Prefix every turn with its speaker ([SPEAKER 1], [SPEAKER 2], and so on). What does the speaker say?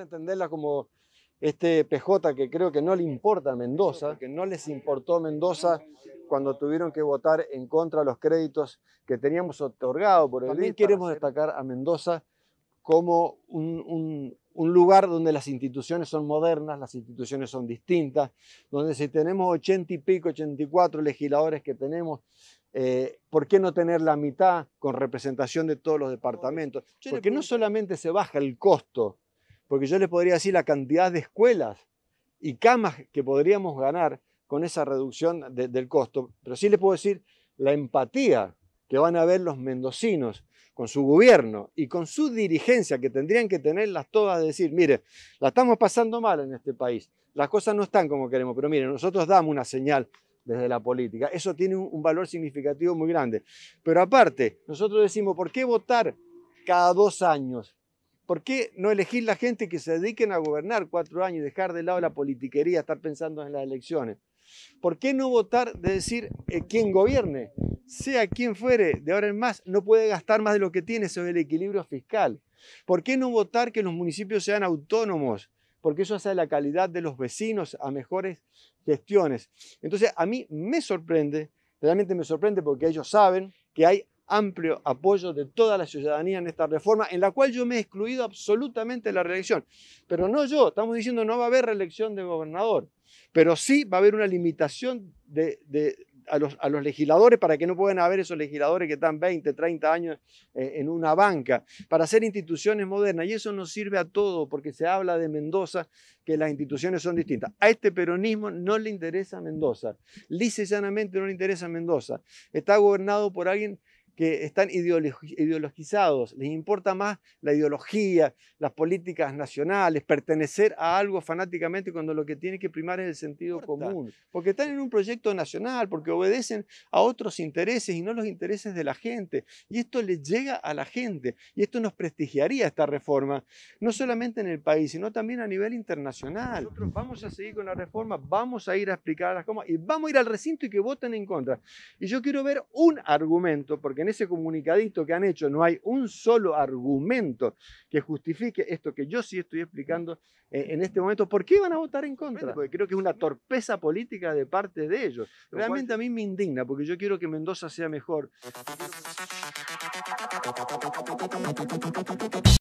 [SPEAKER 1] entenderla como este PJ que creo que no le importa a Mendoza, que no les importó Mendoza cuando tuvieron que votar en contra de los créditos que teníamos otorgado por el También queremos destacar a Mendoza como un, lugar donde las instituciones son modernas, las instituciones son distintas, donde si tenemos 80 y pico, 84 legisladores que tenemos, eh, ¿por qué no tener la mitad con representación de todos los departamentos? Porque no solamente se baja el costo porque yo les podría decir la cantidad de escuelas y camas que podríamos ganar con esa reducción del costo, pero sí les puedo decir la empatía que van a ver los mendocinos con su gobierno y con su dirigencia, que tendrían que tenerlas todas, de decir, mire, la estamos pasando mal en este país, las cosas no están como queremos, pero mire, nosotros damos una señal desde la política, eso tiene un valor significativo muy grande. Pero aparte, nosotros decimos, ¿por qué votar cada dos años? ¿Por qué no elegir la gente que se dediquen a gobernar cuatro años y dejar de lado la politiquería, estar pensando en las elecciones? ¿Por qué no votar de decir eh, quien gobierne, sea quien fuere, de ahora en más, no puede gastar más de lo que tiene, sobre el equilibrio fiscal? ¿Por qué no votar que los municipios sean autónomos? Porque eso hace la calidad de los vecinos a mejores gestiones. Entonces, a mí me sorprende, realmente me sorprende porque ellos saben que hay amplio apoyo de toda la ciudadanía en esta reforma, en la cual yo me he excluido absolutamente de la reelección. Pero no yo, estamos diciendo no va a haber reelección de gobernador, pero sí va a haber una limitación de, a los, legisladores para que no puedan haber esos legisladores que están 20, 30 años eh, en una banca, para hacer instituciones modernas. Y eso nos sirve a todo, porque se habla de Mendoza, que las instituciones son distintas. A este peronismo no le interesa Mendoza, Lice llanamente no le interesa Mendoza. Está gobernado por alguien que están ideologizados, les importa más la ideología, las políticas nacionales, pertenecer a algo fanáticamente cuando lo que tiene que primar es el sentido común, porque están en un proyecto nacional, porque obedecen a otros intereses y no los intereses de la gente, y esto les llega a la gente, y esto nos prestigiaría esta reforma, no solamente en el país, sino también a nivel internacional. Nosotros vamos a seguir con la reforma, vamos a ir a explicar las y vamos a ir al recinto y que voten en contra. Y yo quiero ver un argumento, porque en ese comunicadito que han hecho no hay un solo argumento que justifique esto que yo sí estoy explicando en este momento, ¿por qué iban a votar en contra? Porque creo que es una torpeza política de parte de ellos. Realmente a mí me indigna porque yo quiero que Mendoza sea mejor.